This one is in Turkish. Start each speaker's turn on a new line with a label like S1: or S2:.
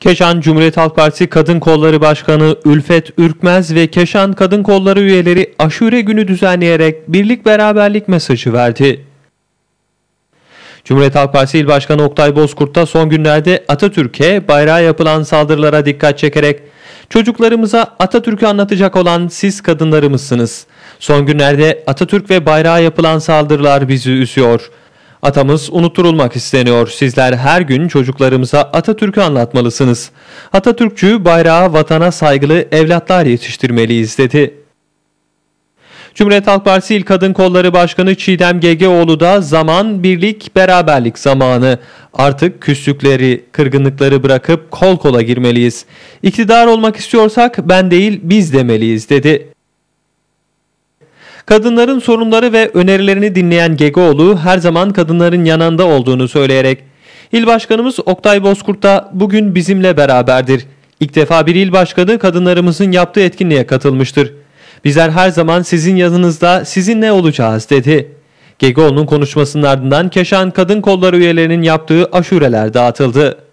S1: Keşan Cumhuriyet Halk Partisi Kadın Kolları Başkanı Ülfet Ürkmez ve Keşan Kadın Kolları üyeleri aşure günü düzenleyerek birlik beraberlik mesajı verdi. Cumhuriyet Halk Partisi İl Başkanı Oktay Bozkurt da son günlerde Atatürk'e bayrağa yapılan saldırılara dikkat çekerek Çocuklarımıza Atatürk'ü anlatacak olan siz kadınlarımızsınız. Son günlerde Atatürk ve bayrağa yapılan saldırılar bizi üzüyor. Atamız unutturulmak isteniyor. Sizler her gün çocuklarımıza Atatürk'ü anlatmalısınız. Atatürkçü, bayrağa, vatana saygılı evlatlar yetiştirmeliyiz dedi. Cumhuriyet Halk Partisi İl Kadın Kolları Başkanı Çiğdem Gegeoğlu da zaman birlik beraberlik zamanı. Artık küslükleri, kırgınlıkları bırakıp kol kola girmeliyiz. İktidar olmak istiyorsak ben değil biz demeliyiz dedi. Kadınların sorunları ve önerilerini dinleyen Gegoğlu her zaman kadınların yanında olduğunu söyleyerek İl Başkanımız Oktay Bozkurt da bugün bizimle beraberdir. İlk defa bir il başkanı kadınlarımızın yaptığı etkinliğe katılmıştır. Bizler her zaman sizin yanınızda sizinle olacağız dedi. Gegoğlu'nun konuşmasının ardından Keşan Kadın Kolları üyelerinin yaptığı aşureler dağıtıldı.